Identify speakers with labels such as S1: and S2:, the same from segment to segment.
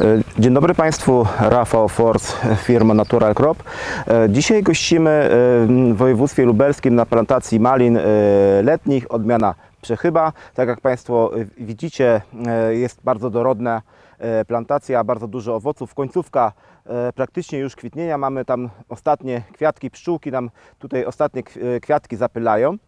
S1: E, dzień dobry Państwu, Rafał Ford, firma Natural Crop. E, dzisiaj gościmy e, w województwie lubelskim na plantacji malin letnich, odmiana przechyba. Tak jak Państwo widzicie, jest bardzo dorodna plantacja, bardzo dużo owoców. Końcówka praktycznie już kwitnienia, mamy tam ostatnie kwiatki, pszczółki nam tutaj ostatnie kwiatki zapylają.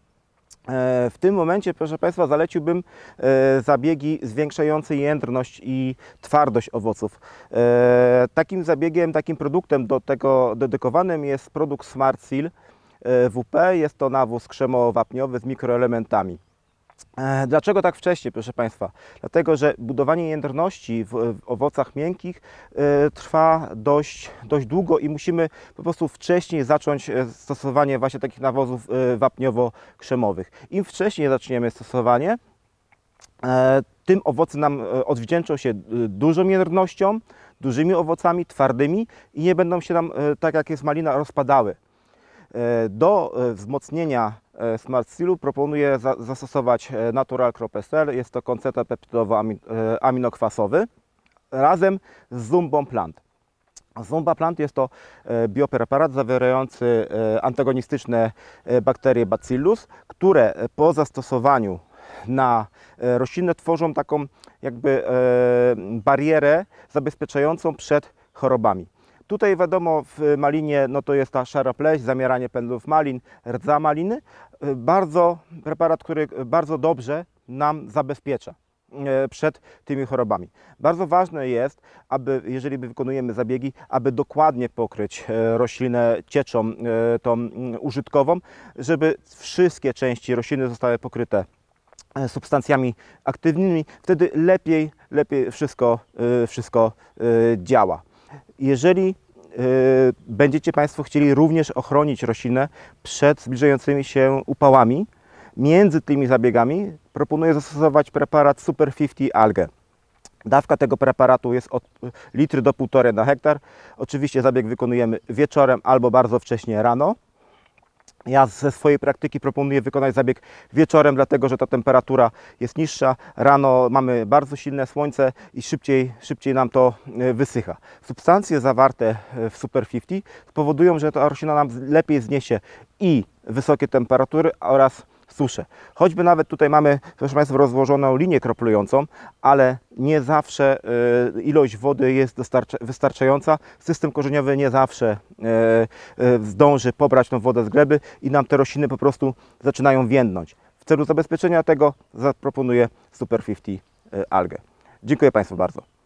S1: E, w tym momencie, proszę Państwa, zaleciłbym e, zabiegi zwiększające jędrność i twardość owoców. E, takim zabiegiem, takim produktem do tego dedykowanym jest produkt Smart Seal WP. Jest to nawóz krzemowapniowy z mikroelementami. E, dlaczego tak wcześnie, proszę Państwa? Dlatego, że budowanie jędrności w, w owocach miękkich y, trwa dość, dość długo i musimy po prostu wcześniej zacząć e, stosowanie właśnie takich nawozów y, wapniowo-krzemowych. Im wcześniej zaczniemy stosowanie, y, tym owoce nam odwdzięczą się dużą jędrnością, dużymi owocami, twardymi i nie będą się nam, tak jak jest malina, rozpadały. Do wzmocnienia E, Smart Steelu proponuję za zastosować e, Natural Crop SL. Jest to koncentrat peptydowo-aminokwasowy e, razem z Zumbą Plant. Zumba Plant jest to biopreparat zawierający antagonistyczne bakterie Bacillus, które po zastosowaniu na roślinę tworzą taką jakby barierę zabezpieczającą przed chorobami. Tutaj wiadomo w malinie no to jest ta szara pleś, zamieranie pędów malin, rdza maliny. Bardzo preparat, który bardzo dobrze nam zabezpiecza e, przed tymi chorobami. Bardzo ważne jest, aby jeżeli wykonujemy zabiegi, aby dokładnie pokryć e, roślinę cieczą e, tą użytkową, żeby wszystkie części rośliny zostały pokryte substancjami aktywnymi, wtedy lepiej, lepiej wszystko, wszystko działa. Jeżeli y, będziecie Państwo chcieli również ochronić roślinę przed zbliżającymi się upałami, między tymi zabiegami proponuję zastosować preparat Super 50 Alge. Dawka tego preparatu jest od litry do 1,5 na hektar. Oczywiście zabieg wykonujemy wieczorem albo bardzo wcześnie rano. Ja ze swojej praktyki proponuję wykonać zabieg wieczorem, dlatego że ta temperatura jest niższa. Rano mamy bardzo silne słońce i szybciej, szybciej nam to e, wysycha. Substancje zawarte e, w Super 50 spowodują, że ta roślina nam lepiej zniesie i wysokie temperatury oraz suszę. Choćby nawet tutaj mamy, proszę Państwa, rozłożoną linię kroplującą, ale nie zawsze y, ilość wody jest wystarczająca. System korzeniowy nie zawsze y, y, zdąży pobrać tą wodę z gleby i nam te rośliny po prostu zaczynają więdnąć. W celu zabezpieczenia tego zaproponuję Super 50 algę. Dziękuję Państwu bardzo.